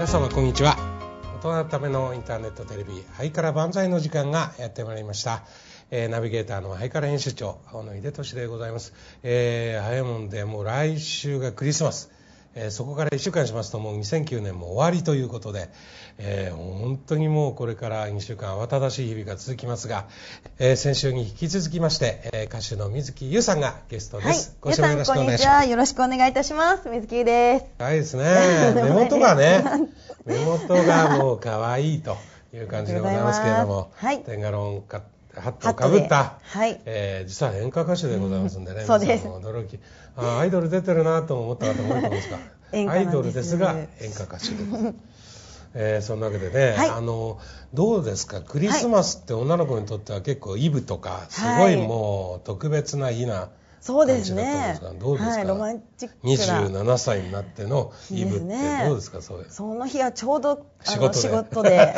皆様こんにちは大人のためのインターネットテレビ「ハイカラ万歳」の時間がやってまいりました、えー、ナビゲーターのハイカラ編集長青野秀俊でございます、えー、早いもんでもう来週がクリスマスえー、そこから1週間しますともう2009年も終わりということで、えー、本当にもうこれから2週間慌ただしい日々が続きますが、えー、先週に引き続きまして、え歌手の水木優さんがゲストです。はい、よろしくお願いします。よろしくお願いいたします。水木優です。はいですね。目元がね、目 元がもう可愛いという感じでございますけれども、はい、テンガロハットをかぶった、はいえー、実は演歌歌手でございますんでね、うん、そうです驚きあアイドル出てるなと思った方もいると思いますが アイドルですが演歌歌手です。えー、そんなわけでね、はい、あのどうですかクリスマスって女の子にとっては結構イブとかすごいもう特別な日なそうですね。どうですか、はい、ロマンチック27歳になってのイブってどうですか、それ。その日はちょうど仕事仕事で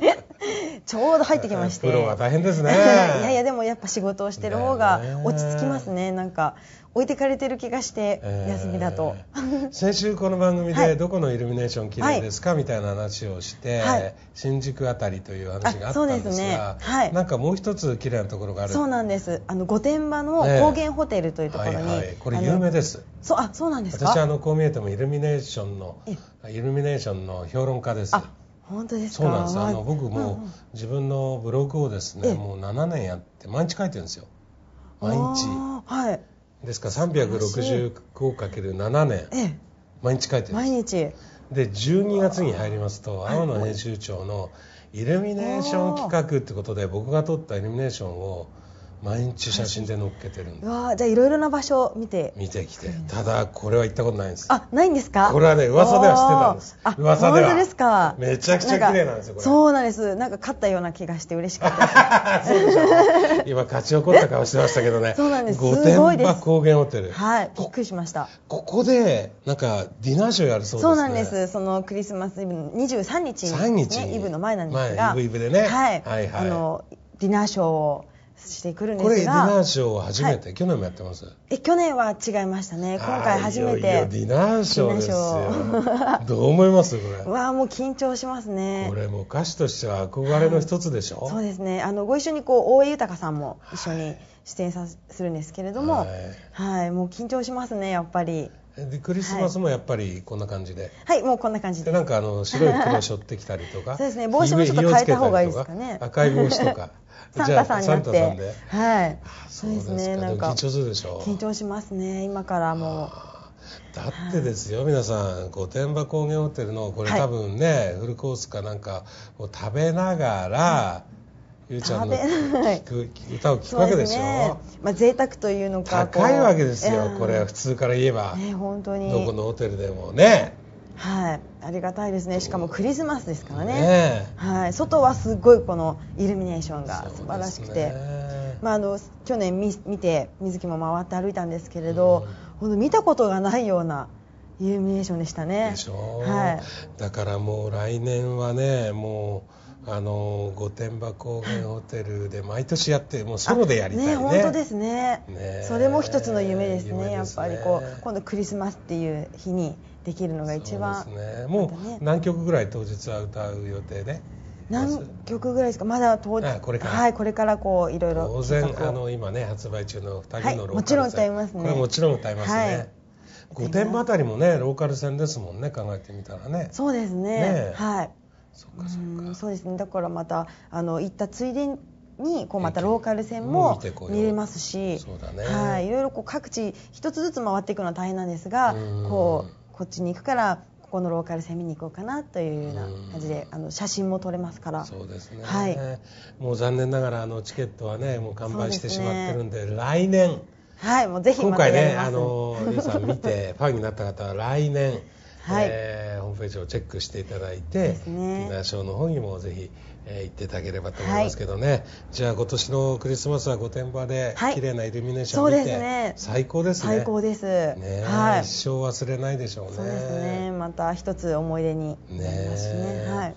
ちょうど入ってきまして。プロは大変ですね。いやいやでもやっぱ仕事をしてる方が落ち着きますね。なんか置いてかれてる気がして、えー、休みだと 先週この番組で、どこのイルミネーション綺麗ですか、はい、みたいな話をして、はい、新宿あたりという話があったんですがですね、はい、なんかもう一つ綺麗なところがあるそうなんですあの御殿場の高原ホテルというところに、えーはいはい、これ有名ですそうあそうなんですか私あのこう見えてもイルミネーションのイルミネーションの評論家です本当ですかそうなんですあの僕も自分のブログをですね、うん、もう7年やって毎日書いてるんですよ毎日ですから365かける7年、え毎日書いてる毎日で12月に入りますと青野編集長のイルミネーション企画ってことで僕が撮ったイルミネーションを毎日写真で載っけてるんでわあじゃあいろいろな場所を見て見てきてただこれは行ったことないんですあないんですかこれはね噂ではしてたんですあ噂では本当ですかめちゃくちゃ綺麗なんですよそうなんですなんか勝ったような気がして嬉しかった そうでしょ今勝ち誇った顔してましたけどねそうなんです御殿場高原ホテルはいびっくりしましたここでなんかディナーショーやるそうですねそうなんですそのクリスマスイブの23日に、ね、3日イブの前なんですがイブイブでね、はい、はいはいあのディナーショーをしてくるんですがこれディナーショーは初めて、はい、去年もやってますえ去年は違いましたね今回初めてディナーショーですよどう思いますこれ わあもう緊張しますねこれも歌手としては憧れの一つでしょ、はい、そうですねあのご一緒にこう大江豊さんも一緒に出演さするんですけれども、はい、はい、もう緊張しますねやっぱりでクリスマスもやっぱりこんな感じではい、もうこんな感じででなんかあの白い袋を背負ってきたりとか そうですね帽子もちょっと変えた方がいいですかね赤い帽子とか サンタさんになってではいそうですねなんか緊張するでしょう、緊張しますね今からもう。だってですよ、皆さん、御殿場高原ホテルの、これ、多分ね、はい、フルコースかなんかを食べながら、ゆうちゃんの聞く歌を聞くわけでしょ、ねまあ、贅沢というのか高いわけですよ、これは普通から言えば、ね、本当にどこのホテルでもねはい、ありがたいですね、しかもクリスマスですからね、ねはい、外はすごいこのイルミネーションが素晴らしくて、ね、まあ、あの去年み見て、水木も回って歩いたんですけれど、うん、見たことがないような。イルミネーションでしたねでしょ、はい、だからもう来年はねもうあの御殿場高原ホテルで毎年やってもうソロでやりたいねね本当ですね、ね、それも一つの夢ですね、ね、やっぱりこう今度クリスマスっていう日にできるのが一番そうですねもう何曲ぐらい当日は歌う予定で何曲ぐらいですかまだ当日これからはいこれからこういろいろ当然あの今ね発売中の2人のローカル線、はい、もちろん歌いますねこれもちろん歌いますね、はい御殿場あたりもねローカル線ですもんね考えてみたらねそうですね、ね、はいそうかそうかそうですねだからまたあの行ったついでにこうまたローカル線も見れますし、そうだ、ね、はい、いろいろこう各地一つずつ回っていくのは大変なんですがこうこっちに行くからここのローカル線見に行こうかなというような感じであの写真も撮れますからそうですね、はい、もう残念ながらあのチケットはねもう完売してしまってるんで、ね、来年はいもうぜひ今回ねあの皆さん見てファンになった方は来年はいえー、ホームページをチェックしていただいて、ね、ディナーショーの方にもぜひ、えー、行っていただければと思いますけどね、はい、じゃあ今年のクリスマスは御殿場で綺麗なイルミネーションを見て、はいね、最高ですね最高です、ねはい、一生忘れないでしょうねそうですねまた一つ思い出になりますね、ね、はい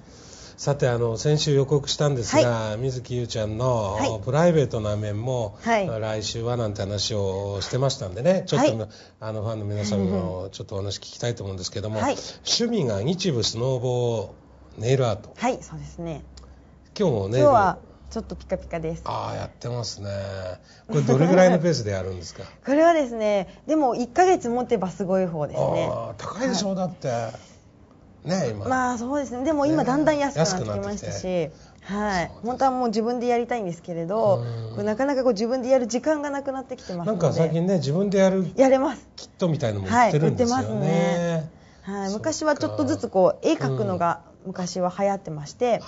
さてあの先週予告したんですが、はい、水木優ちゃんの、プライベートな面も、はい、来週はなんて話をしてましたんでねちょっと、あのファンの皆さんのちょっとお話聞きたいと思うんですけども、はい、趣味が日部スノーボーネイルアートはいそうですね今日もね今日はちょっとピカピカですああやってますねこれどれぐらいのペースでやるんですか これはですねでも1ヶ月持てばすごい方ですねああ高いでしょう、だってね今まあそうですねでも今だんだん安くなってきましたし、ね、はい本当はもう自分でやりたいんですけれどなかなかこう自分でやる時間がなくなってきてますのなんか最近ね自分でやるやれますキットみたいのも売ってるんですよね、はい、てますね、はい、昔はちょっとずつこう絵描くのが、昔は流行ってまして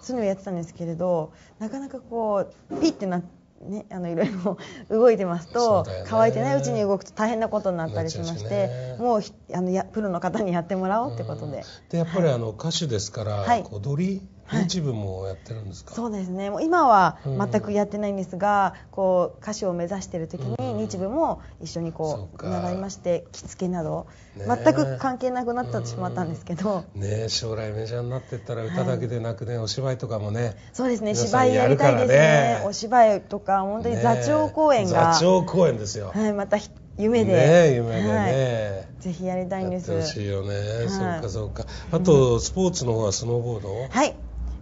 そういうのをやってたんですけれどなかなかこうピッてなってね、あのいろいろ 動いてますと、乾いてないうちに動くと大変なことになったりしまして、もうあのやプロの方にやってもらおうってことで。でやっぱりあの歌手ですから、はい、こうドリ日舞もやってるんですか、はい、そうですねもう今は全くやってないんですが、うん、こう歌手を目指してる時に日舞も一緒にこう習いまして着付けなど、ね、全く関係なくなってしまったんですけど、ね将来メジャーになってったら歌だけでなくね、はい、お芝居とかもねそうですね芝居やりたいですね、お芝居とか本当に座長公演が、座長公演ですよ、はい、また夢で、ね、夢でね、はい、ぜひやりたいんですよね、はい、そうかそうかあとスポーツの方はスノーボードはい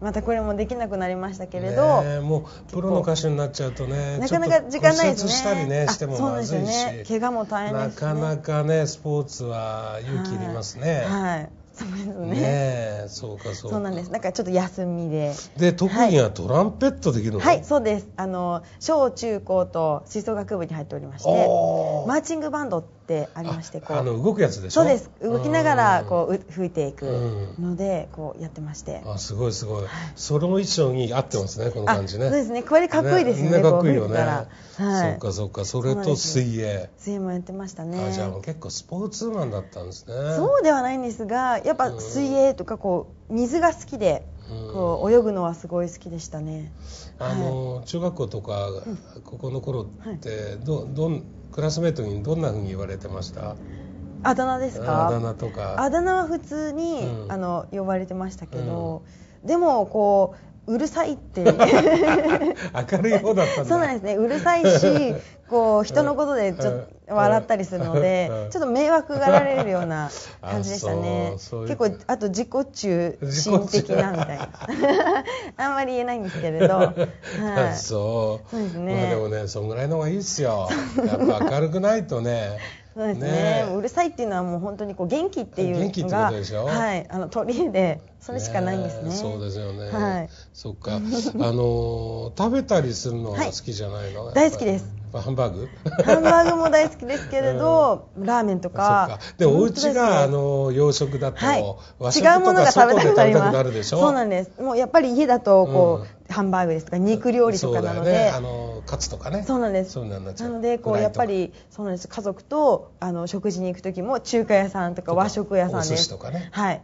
またこれもできなくなりましたけれど、ね、もうプロの歌手になっちゃうとねなかなか時間ないですねしたりねしてもまずいし、ね、怪我も大変、ね、なかなかねスポーツは勇気いりますねはい、はいそうですね。ねそうかそうそうなんです。なんかちょっと休みで。で特技はトランペットできるの、はい、はい、そうです。あの小中高と吹奏楽部に入っておりまして、マーチングバンドってありましてこうあの動くやつでしょそうです動きながらこうう吹いていくので、こうやってましてあすごいすごい、その衣装に合ってますねこの感じねそうですねこれかっこいいですねねかっこいいよね、はい、そっかそっかそれと水泳水泳もやってましたねあじゃあ結構スポーツマンだったんですねそうではないんですがやっぱ水泳とかこう水が好きでこう泳ぐのはすごい好きでしたね。あの、はい、中学校とか、ここの頃ってど、はい、どんクラスメートにどんなふうに言われてましたあだ名ですかあだ名とかあだ名は普通に、うん、あの呼ばれてましたけど、うん、でもこううるさいって 明るい方だったんだそうなんですねうるさいしこう人のことでちょっと、笑ったりするので、はい、ちょっと迷惑がられるような感じでしたね結構あと自己中心的なみたいなあんまり言えないんですけれど、はい、そうそうですね、まあ、でもねそんぐらいの方がいいですよやっぱ明るくないとねそうですね、ね、うるさいっていうのはもう本当にこう元気っていうのがはい、あの取り入れそれしかないんですね、ね、そうですよね、はい、そっかあの食べたりするのが好きじゃないの、はい、大好きですハンバーグハンバーグも大好きですけれど、うん、ラーメンとかでお家があの洋食だと、はい、和食とか違うものが食べたくなりますそうなんですもうやっぱり家だとこう、ハンバーグですとか肉料理とかなので、ね、あのカツとかねそうなんですそうなのでこうやっぱりそうなんです家族とあの食事に行く時も中華屋さんとか和食屋さんですとかねはい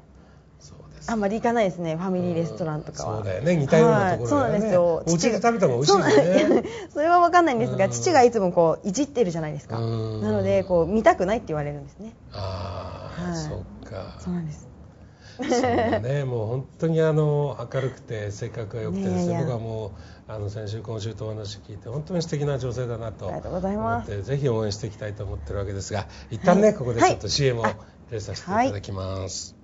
あんまり行かないですねファミリーレストランとかは、そうだよね似たようなところ、ね、そうなんですよおちで食べた方が美味しいですね それは分かんないんですが、父がいつもこういじってるじゃないですか、なのでこう見たくないって言われるんですねああ、はい、そっかそうなんですそうね、もう本当にあの明るくて性格が良くてですね、僕はもうあの先週今週とお話聞いて本当に素敵な女性だなと思ってぜひ応援していきたいと思ってるわけですが、一旦ね、はい、ここでちょっと CM を入れさせていただきます。はい